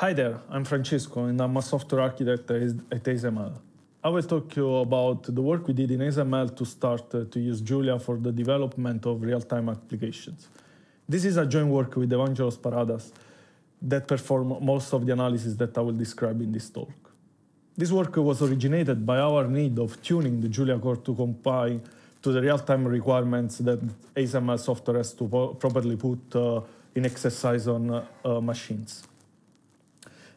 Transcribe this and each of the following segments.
Hi there, I'm Francesco and I'm a software architect at ASML. I will talk to you about the work we did in ASML to start uh, to use Julia for the development of real-time applications. This is a joint work with Evangelos Paradas that perform most of the analysis that I will describe in this talk. This work was originated by our need of tuning the Julia core to comply to the real-time requirements that ASML software has to properly put uh, in exercise on uh, uh machines.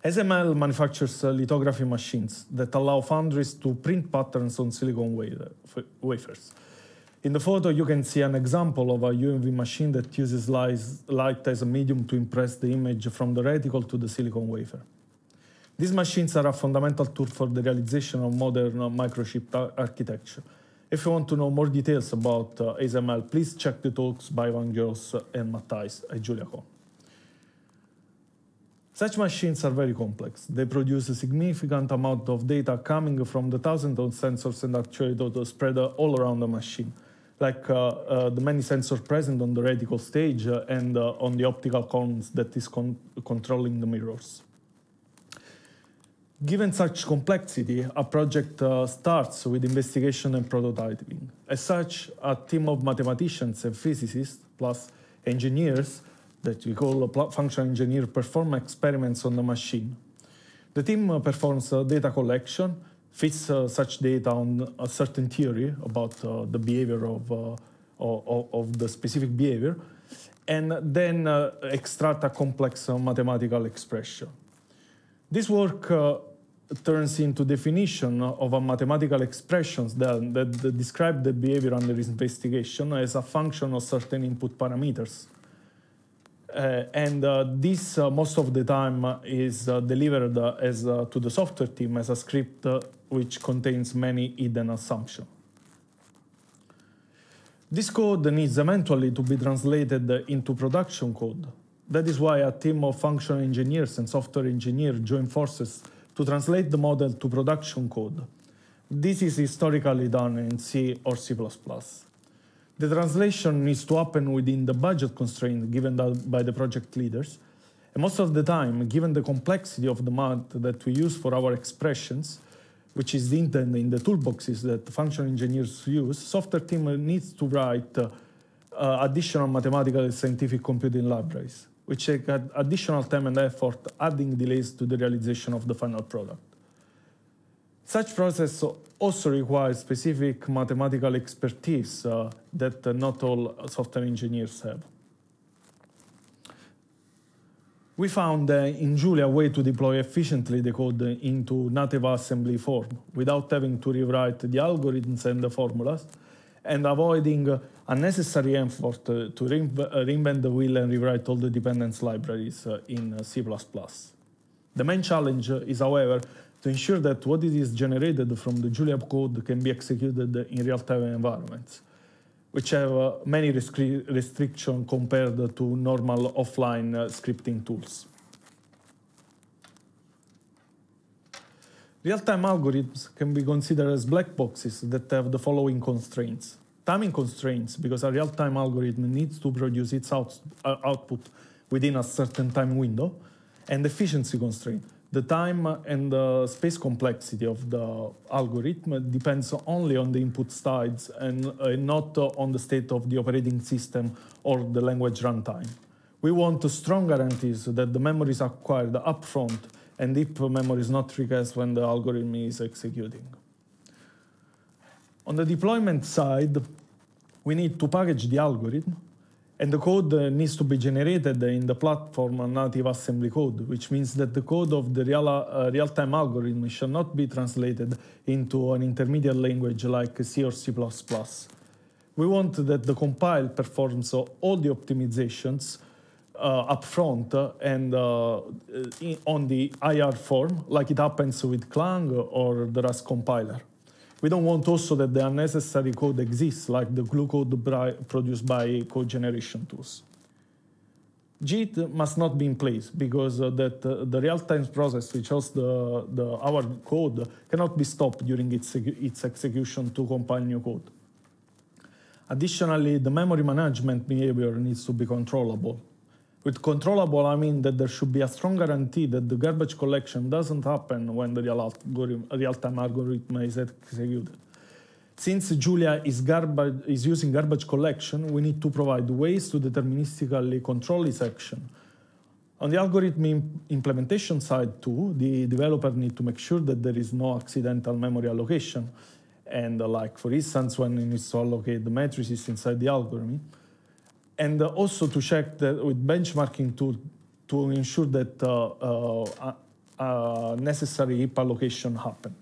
SML manufactures lithography machines that allow foundries to print patterns on silicon wafers. In the photo, you can see an example of a UMV machine that uses light as a medium to impress the image from the reticle to the silicon wafer. These machines are a fundamental tool for the realization of modern microchip architecture. If you want to know more details about uh, ASML, please check the talks by Van Gels and Matthijs at JuliaCon. Such machines are very complex. They produce a significant amount of data coming from the thousands of sensors and actuators spread all around the machine, like uh, uh, the many sensors present on the reticle stage uh, and uh, on the optical cones that is con controlling the mirrors. Given such complexity, a project uh, starts with investigation and prototyping. As such, a team of mathematicians and physicists, plus engineers, that we call a function engineer perform experiments on the machine. The team uh, performs uh, data collection, fits uh, such data on a certain theory about the behavior of, of, of, the specific behavior, and then extract a complex mathematical expression. This work turns into definition of a mathematical expressions that, that, that describe the behavior under investigation as a function of certain input parameters. Uh, and uh, this uh, most of the time uh, is uh, delivered uh, as to the software team as a script which contains many hidden assumptions. This code needs eventually to be translated into production code. That is why a team of functional engineers and software engineers join forces to translate the model to production code. This is historically done in C or C++. The translation needs to happen within the budget constraint given by the project leaders. And most of the time, given the complexity of the math that we use for our expressions, which is the intent in the toolboxes that functional engineers use, software team needs to write uh, uh, additional mathematical and scientific computing libraries, which take additional time and effort, adding delays to the realization of the final product. Such process also requires specific mathematical expertise uh, that uh, not all software engineers have. We found uh, in Julia a way to deploy efficiently the code into native assembly form without having to rewrite the algorithms and the formulas and avoiding unnecessary effort to uh, reinvent the wheel and rewrite all the dependence libraries uh, in C++. The main challenge is, however, to ensure that what is generated from the Julia code can be executed in real-time environments, which have uh, many restrictions compared to normal offline uh, scripting tools. Real-time algorithms can be considered as black boxes that have the following constraints. Timing constraints, because a real-time algorithm needs to produce its out uh, output within a certain time window, and efficiency constraints, the time and the space complexity of the algorithm depends only on the input sides and uh, not uh, on the state of the operating system or the language runtime. We want strong guarantees that the memory is acquired upfront and if memory is not requested when the algorithm is executing. On the deployment side, we need to package the algorithm and the code uh, needs to be generated in the platform uh, native assembly code, which means that the code of the real, uh, real-time algorithm shall not be translated into an intermediate language like C or C++. We want that the compile performs all the optimizations uh, upfront uh, and uh, in, on the IR form, like it happens with Clang or the Rust compiler. We don't want also that the unnecessary code exists, like the glue code produced by code generation tools. JIT must not be in place because uh, that uh, the real-time process which hosts the, the, our code cannot be stopped during its, its execution to compile new code. Additionally, the memory management behavior needs to be controllable. With controllable, I mean that there should be a strong guarantee that the garbage collection doesn't happen when the real-time algorithm is executed. Since Julia is, garbage, is, using garbage collection, we need to provide ways to deterministically control this action. On the algorithm imp implementation side too, the developer needs to make sure that there is no accidental memory allocation. And uh, like for instance, when it needs to allocate the matrices inside the algorithm, and also to check that with benchmarking to to ensure that uh, uh, uh necessary IP allocation happen.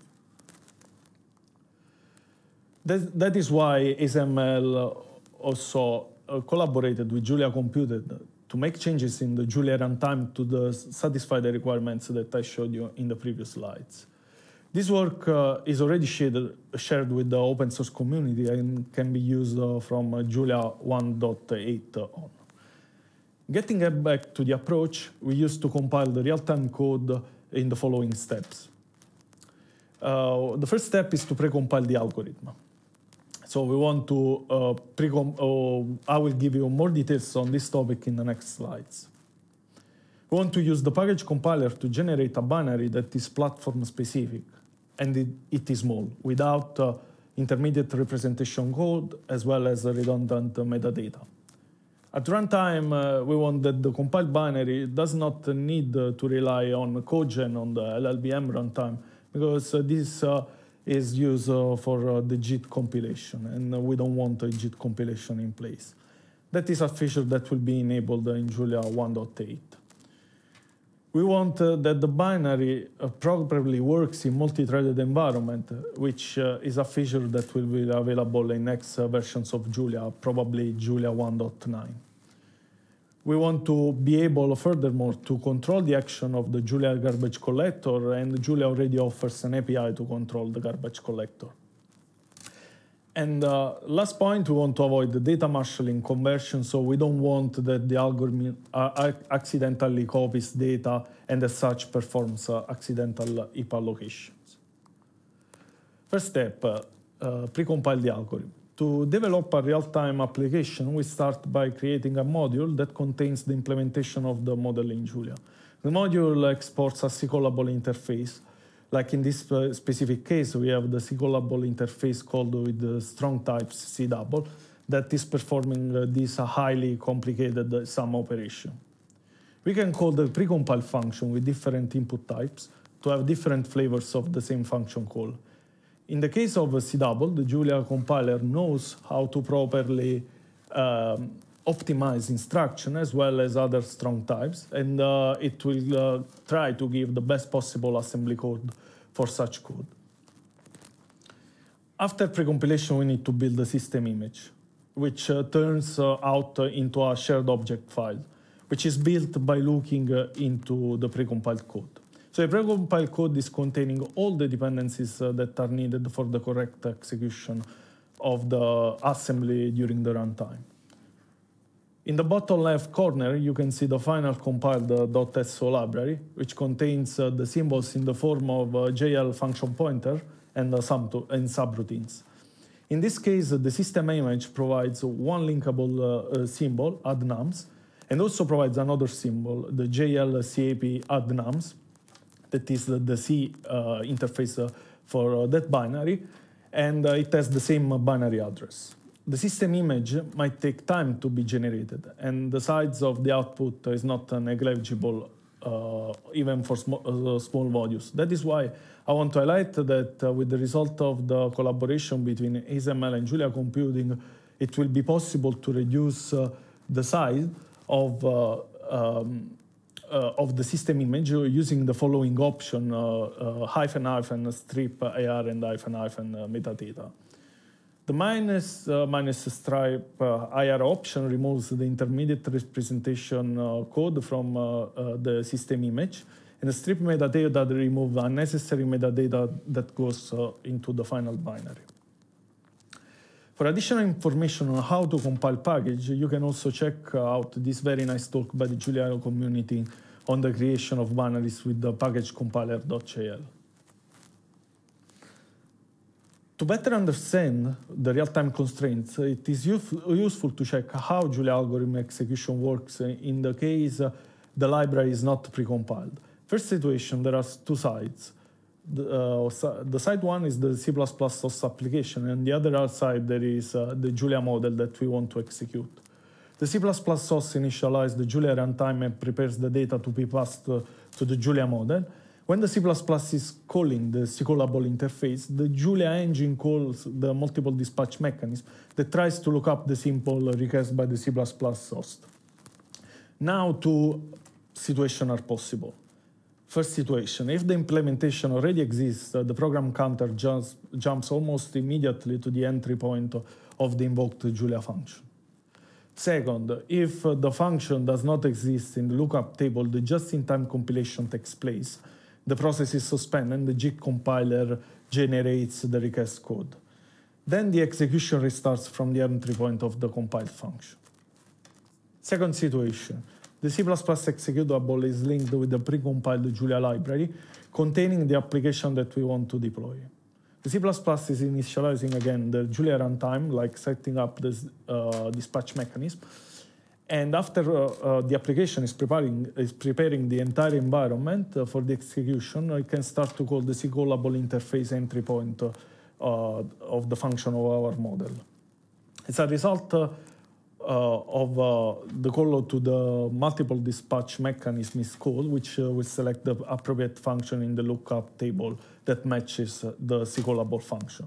That, that is why ASML also uh, collaborated with Julia computed to make changes in the Julia runtime to the, satisfy the requirements that I showed you in the previous slides. This work uh, is already shared, shared with the open source community and can be used uh, from uh, Julia 1.8 on. Getting back to the approach, we used to compile the real-time code in the following steps. Uh, the first step is to pre-compile the algorithm. So we want to uh, pre compile uh, I will give you more details on this topic in the next slides. We want to use the package compiler to generate a binary that is platform specific and it, it is small without uh, intermediate representation code as well as redundant metadata. At runtime, uh, we want that the compiled binary does not need uh, to rely on CodeGen on the LLVM runtime because uh, this uh, is used uh, for uh, the JIT compilation and we don't want a JIT compilation in place. That is a feature that will be enabled in Julia 1.8 we want uh, that the binary uh, properly works in multi-threaded environment, which uh, is a feature that will be available in next uh, versions of Julia, probably Julia 1.9. We want to be able, furthermore, to control the action of the Julia garbage collector, and Julia already offers an API to control the garbage collector. And uh, last point, we want to avoid the data marshalling conversion, so we don't want that the algorithm uh, accidentally copies data and as such performs uh, accidental heap allocations. First step, uh, uh, precompile the algorithm. To develop a real-time application, we start by creating a module that contains the implementation of the model in Julia. The module exports a C-callable interface, like in this specific case, we have the C-callable interface called with the strong types C-double that is performing uh, this uh, highly complicated uh, sum operation. We can call the precompile function with different input types to have different flavors of the same function call. In the case of C double, the Julia compiler knows how to properly um, Optimize instruction as well as other strong types, and uh, it will uh, try to give the best possible assembly code for such code. After precompilation, we need to build the system image, which uh, turns uh, out into a shared object file, which is built by looking uh, into the precompiled code. So the precompiled code is containing all the dependencies uh, that are needed for the correct execution of the assembly during the runtime. In the bottom left corner, you can see the final compiled uh, .so library, which contains uh, the symbols in the form of uh, JL function pointer and, uh, sum and subroutines. In this case, the system image provides one linkable uh, uh, symbol, adnums, and also provides another symbol, the JL CAP adnums, that is the, C uh, interface for that binary, and it has the same binary address the system image might take time to be generated, and the size of the output is not negligible uh, even for sm uh, small values. That is why I want to highlight that uh, with the result of the collaboration between ASML and Julia Computing, it will be possible to reduce uh, the size of, uh, um, uh, of the system image using the following option, hyphen hyphen strip AR and hyphen hyphen metadata. The minus uh, minus stripe uh, IR option removes the intermediate representation uh, code from uh, uh, the system image and strip metadata that removes unnecessary metadata that goes uh, into the final binary. For additional information on how to compile package, you can also check out this very nice talk by the Giuliano community on the creation of binaries with the package compiler.jl. To better understand the real-time constraints, it is useful to check how Julia algorithm execution works in the case the library is not precompiled. First situation, there are two sides. The, uh, the side one is the C++ source application, and the other side there is uh, the Julia model that we want to execute. The C++ source initializes the Julia runtime and prepares the data to be passed uh, to the Julia model, when the C++ is calling the callable interface, the Julia engine calls the multiple dispatch mechanism that tries to look up the simple request by the C++ host. Now two situations are possible. First situation, if the implementation already exists, uh, the program counter jumps, jumps almost immediately to the entry point of the invoked Julia function. Second, if uh, the function does not exist in the lookup table, the just-in-time compilation takes place, the process is suspended and the JIT compiler generates the request code. Then the execution restarts from the entry point of the compiled function. Second situation, the C++ executable is linked with the precompiled Julia library containing the application that we want to deploy. The C++ is initializing again the Julia runtime, like setting up this uh, dispatch mechanism, and after uh, uh, the application is preparing, is preparing the entire environment uh, for the execution, I can start to call the C-callable interface entry point of the function of our model. As a result, uh, of uh, the call to the multiple dispatch mechanism is called, which uh, will select the appropriate function in the lookup table that matches the C callable function.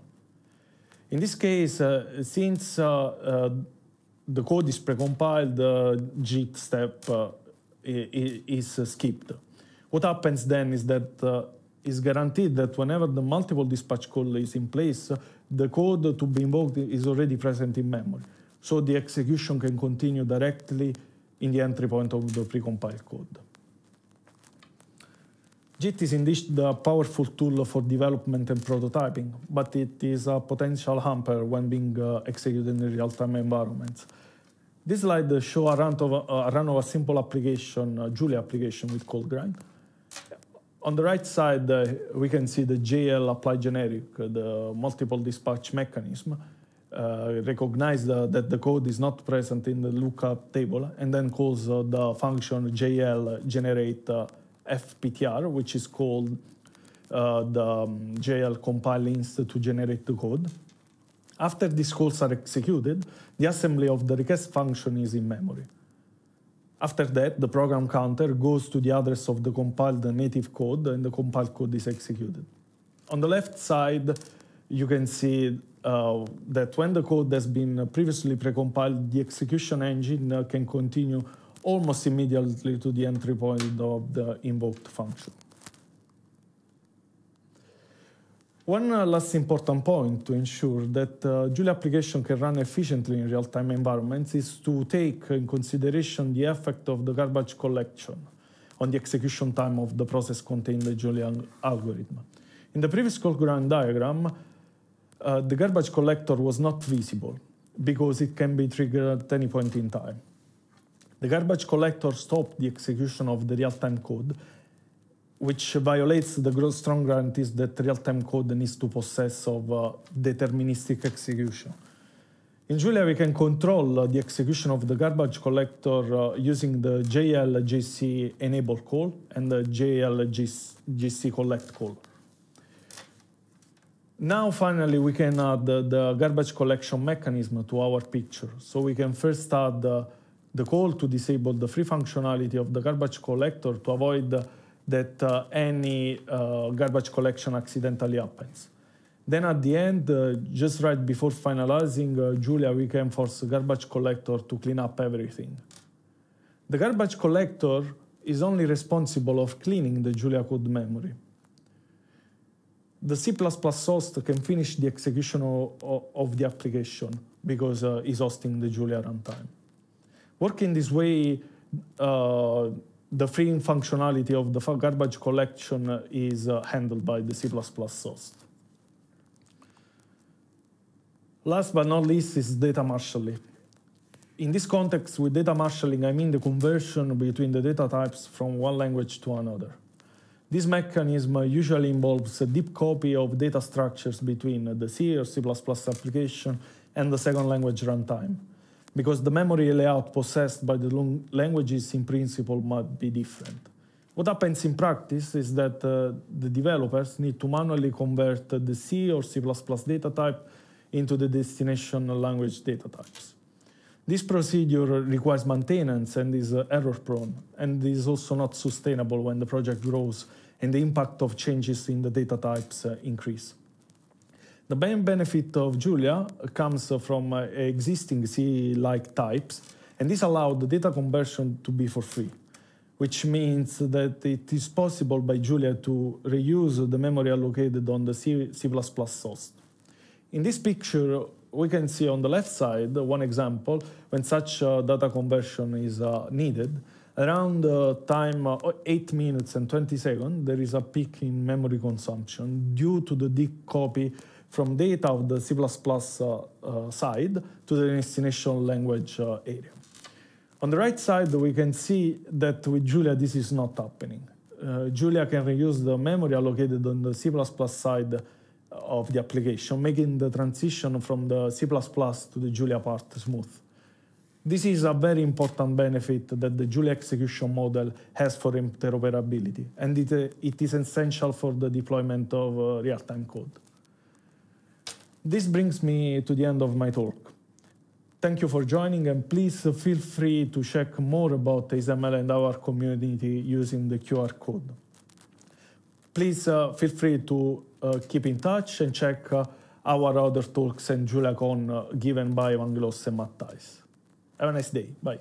In this case, since the code is precompiled, the JIT step uh, is, skipped. What happens then is that uh, is guaranteed that whenever the multiple dispatch call is in place, the code to be invoked is already present in memory. So the execution can continue directly in the entry point of the precompiled code. JIT is indeed a powerful tool for development and prototyping, but it is a potential hamper when being uh, executed in real-time environments. This slide shows a run of a, run of a simple application, a Julia application with cold grind. On the right side, uh, we can see the JL apply generic, uh, the multiple dispatch mechanism, uh, recognize the, that the code is not present in the lookup table, and then calls uh, the function JL generate uh, FPTR, which is called uh, the um, JL compile inst to generate the code. After these calls are executed, the assembly of the request function is in memory. After that, the program counter goes to the address of the compiled native code, and the compiled code is executed. On the left side, you can see uh, that when the code has been previously precompiled, the execution engine uh, can continue almost immediately to the entry point of the invoked function. One uh, last important point to ensure that uh, Julia application can run efficiently in real-time environments is to take in consideration the effect of the garbage collection on the execution time of the process contained in the Julia algorithm. In the previous Colgrand diagram, uh, the garbage collector was not visible because it can be triggered at any point in time. The garbage collector stopped the execution of the real-time code, which violates the strong guarantees that real-time code needs to possess of uh, deterministic execution. In Julia, we can control uh, the execution of the garbage collector uh, using the JLGC enable call and the JLGC collect call. Now, finally, we can add the, the garbage collection mechanism to our picture. So we can first add uh, the call to disable the free functionality of the garbage collector to avoid that uh, any uh, garbage collection accidentally happens. Then at the end, uh, just right before finalizing, uh, Julia, we can force garbage collector to clean up everything. The garbage collector is only responsible of cleaning the Julia code memory. The C++ host can finish the execution of, of the application because uh, it's hosting the Julia runtime work in this way, uh, the freeing functionality of the garbage collection is uh, handled by the C++ source. Last but not least is data marshalling. In this context, with data marshalling, I mean the conversion between the data types from one language to another. This mechanism usually involves a deep copy of data structures between the C or C++ application and the second language runtime because the memory layout possessed by the languages in principle might be different. What happens in practice is that uh, the developers need to manually convert the C or C++ data type into the destination language data types. This procedure requires maintenance and is uh, error prone, and is also not sustainable when the project grows and the impact of changes in the data types uh, increase. The main benefit of Julia comes from uh, existing C-like types, and this allowed the data conversion to be for free, which means that it is possible by Julia to reuse the memory allocated on the C++, source. In this picture, we can see on the left side one example when such uh, data conversion is uh, needed. Around uh, time uh, 8 minutes and 20 seconds, there is a peak in memory consumption due to the deep copy from data of the C++ uh, uh, side to the destination language uh, area. On the right side, we can see that with Julia, this is not happening. Julia can reuse the memory allocated on the C++ side of the application, making the transition from the C++ to the Julia part smooth. This is a very important benefit that the Julia execution model has for interoperability, and it, it is essential for the deployment of uh, real-time code. This brings me to the end of my talk. Thank you for joining and please feel free to check more about ASML and our community using the QR code. Please uh, feel free to uh, keep in touch and check uh, our other talks and JuliaCon uh, given by Evangelos and Matthijs. Have a nice day. Bye.